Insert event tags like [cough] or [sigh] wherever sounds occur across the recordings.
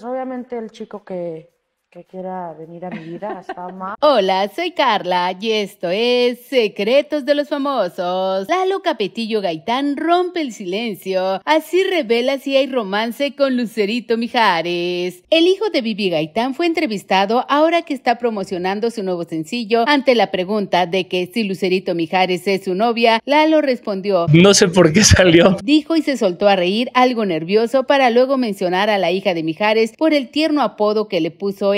Pues, obviamente el chico que, que quiera venir a mi vida hasta [laughs] Hola, soy Carla y esto es Secretos de los Famosos. Lalo Capetillo Gaitán rompe el silencio, así revela si hay romance con Lucerito Mijares. El hijo de Vivi Gaitán fue entrevistado ahora que está promocionando su nuevo sencillo ante la pregunta de que si Lucerito Mijares es su novia, Lalo respondió, no sé por qué salió. Dijo y se soltó a reír algo nervioso para luego mencionar a la hija de Mijares por el tierno apodo que le puso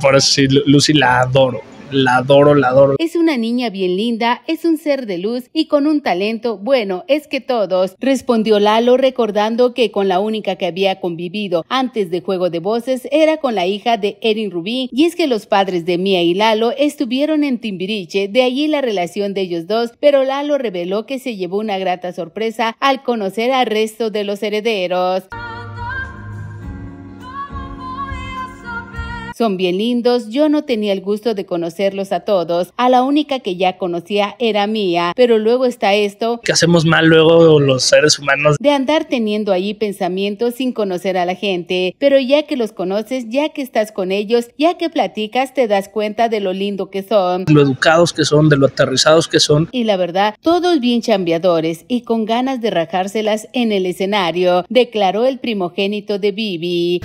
por eso sí, Lucy la adoro. La adoro, la adoro. Es una niña bien linda, es un ser de luz y con un talento bueno, es que todos, respondió Lalo recordando que con la única que había convivido antes de Juego de Voces era con la hija de Erin Rubí y es que los padres de Mia y Lalo estuvieron en Timbiriche, de allí la relación de ellos dos, pero Lalo reveló que se llevó una grata sorpresa al conocer al resto de los herederos. Son bien lindos, yo no tenía el gusto de conocerlos a todos. A la única que ya conocía era mía, pero luego está esto... Que hacemos mal luego los seres humanos. De andar teniendo ahí pensamientos sin conocer a la gente, pero ya que los conoces, ya que estás con ellos, ya que platicas, te das cuenta de lo lindo que son. Lo educados que son, de lo aterrizados que son. Y la verdad, todos bien chambeadores y con ganas de rajárselas en el escenario, declaró el primogénito de Bibi.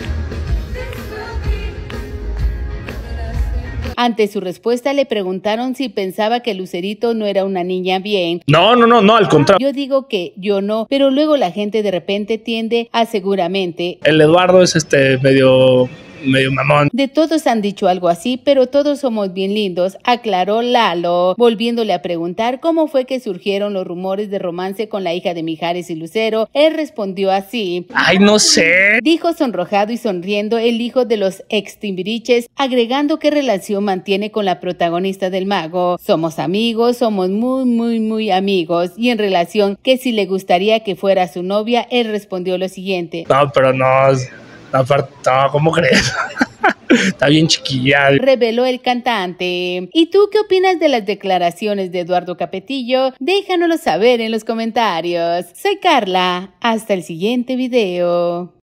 Ante su respuesta le preguntaron si pensaba que Lucerito no era una niña bien. No, no, no, no, al contrario. Yo digo que yo no, pero luego la gente de repente tiende a seguramente. El Eduardo es este medio medio mamón. De todos han dicho algo así, pero todos somos bien lindos, aclaró Lalo, volviéndole a preguntar cómo fue que surgieron los rumores de romance con la hija de Mijares y Lucero. Él respondió así. Ay, no sé. Dijo sonrojado y sonriendo el hijo de los ex agregando qué relación mantiene con la protagonista del mago. Somos amigos, somos muy, muy, muy amigos. Y en relación que si le gustaría que fuera su novia, él respondió lo siguiente. No, pero no, Aparte, ¿cómo crees? [laughs] Está bien chiquilla. Reveló el cantante. ¿Y tú qué opinas de las declaraciones de Eduardo Capetillo? Déjanoslo saber en los comentarios. Soy Carla. Hasta el siguiente video.